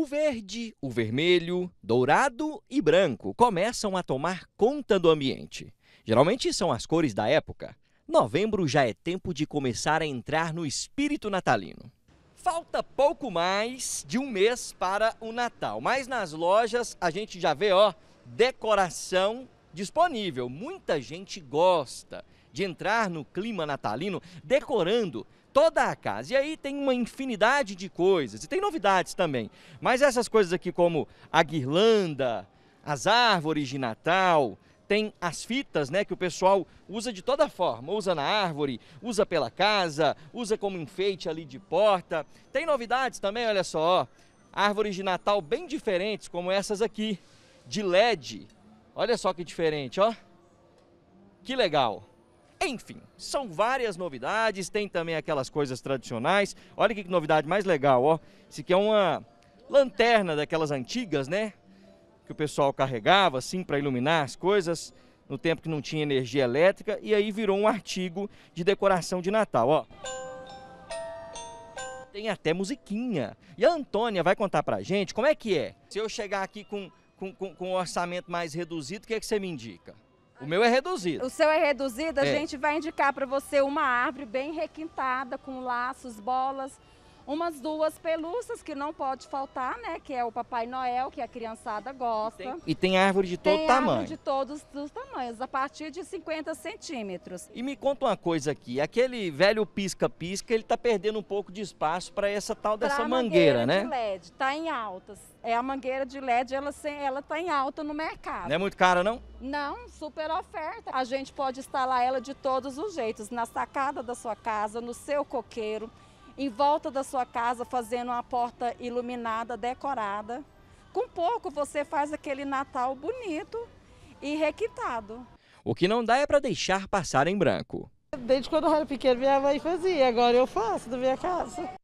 O verde, o vermelho, dourado e branco começam a tomar conta do ambiente. Geralmente são as cores da época. Novembro já é tempo de começar a entrar no espírito natalino. Falta pouco mais de um mês para o Natal, mas nas lojas a gente já vê, ó, decoração disponível. Muita gente gosta de entrar no clima natalino decorando toda a casa. E aí tem uma infinidade de coisas, e tem novidades também. Mas essas coisas aqui, como a guirlanda, as árvores de Natal, tem as fitas, né, que o pessoal usa de toda forma, usa na árvore, usa pela casa, usa como enfeite ali de porta. Tem novidades também, olha só, ó, árvores de Natal bem diferentes, como essas aqui, de LED, Olha só que diferente, ó. Que legal. Enfim, são várias novidades, tem também aquelas coisas tradicionais. Olha que novidade mais legal, ó. Isso aqui é uma lanterna daquelas antigas, né? Que o pessoal carregava assim para iluminar as coisas no tempo que não tinha energia elétrica e aí virou um artigo de decoração de Natal, ó. Tem até musiquinha. E a Antônia vai contar pra gente como é que é. Se eu chegar aqui com com, com, com um orçamento mais reduzido, o que, é que você me indica? O meu é reduzido. O seu é reduzido, a é. gente vai indicar para você uma árvore bem requintada, com laços, bolas, umas duas pelúcias que não pode faltar, né? Que é o Papai Noel, que a criançada gosta. E tem árvore de todo tem tamanho. árvore de todos os tamanhos, a partir de 50 centímetros. E me conta uma coisa aqui, aquele velho pisca-pisca, ele tá perdendo um pouco de espaço para essa tal dessa pra mangueira, mangueira né? De LED, tá em altas. É a mangueira de LED, ela, ela tá em alta no mercado. Não é muito cara, não? Não, super oferta. A gente pode instalar ela de todos os jeitos, na sacada da sua casa, no seu coqueiro em volta da sua casa fazendo uma porta iluminada, decorada. Com pouco você faz aquele Natal bonito e requintado. O que não dá é para deixar passar em branco. Desde quando eu era pequeno, minha mãe fazia, agora eu faço da minha casa.